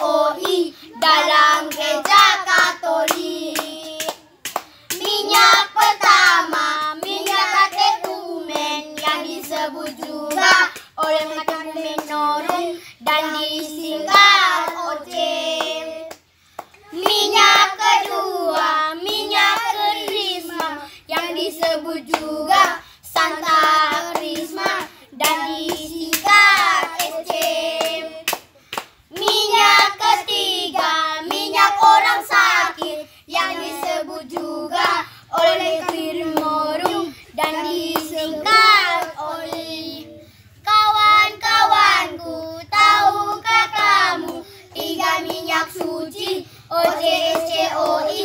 O I dalam gereja Katolik. Minyak pertama, minyak katekumen yang disebut juga oleh katekumen norum dan disingkat OC. Minyak kedua, minyak kerisma yang disebut juga dan disingkat oleh Kawan-kawanku tahu katamu tiga minyak suci OCSCOI.